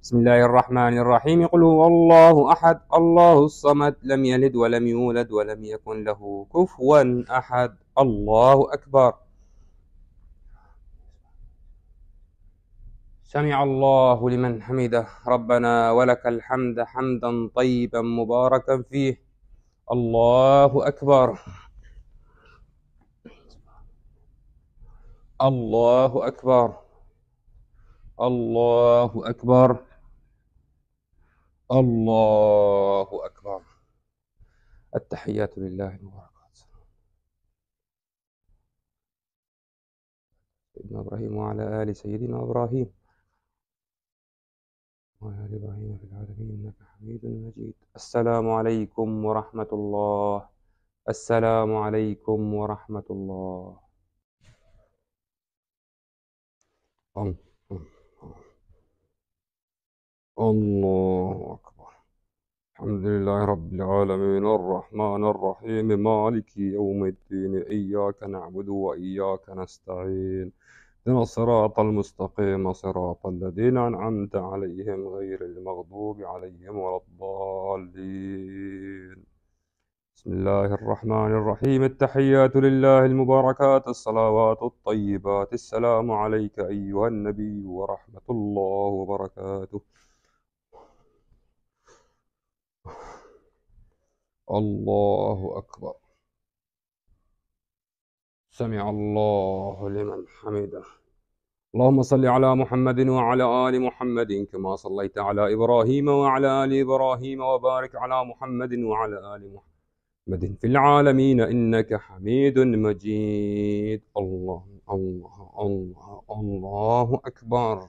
بسم الله الرحمن الرحيم قل هو الله أحد الله الصمد لم يلد ولم يولد ولم يكن له كفوا أحد الله أكبر سمع الله لمن حمده ربنا ولك الحمد حمدا طيبا مباركا فيه الله أكبر الله أكبر الله أكبر الله أكبر التحيات لله وبركاته سيدنا إبراهيم وعلى آل سيدنا إبراهيم وعلى آل إبراهيم في العالمين إنك حميد مجيد السلام عليكم ورحمة الله السلام عليكم ورحمة الله الله الحمد لله رب العالمين الرحمن الرحيم مالك يوم الدين إياك نعبد وإياك نستعين اهدنا الصراط المستقيم صراط الذين أنعمت عليهم غير المغضوب عليهم ولا الضالين بسم الله الرحمن الرحيم التحيات لله المباركات الصلوات الطيبات السلام عليك أيها النبي ورحمة الله وبركاته الله أكبر سمع الله لمن حمده اللهم صل على محمد وعلى آل محمد كما صليت على إبراهيم وعلى آل إبراهيم وبارك على محمد وعلى آل محمد في العالمين إنك حميد مجيد الله الله الله الله أكبر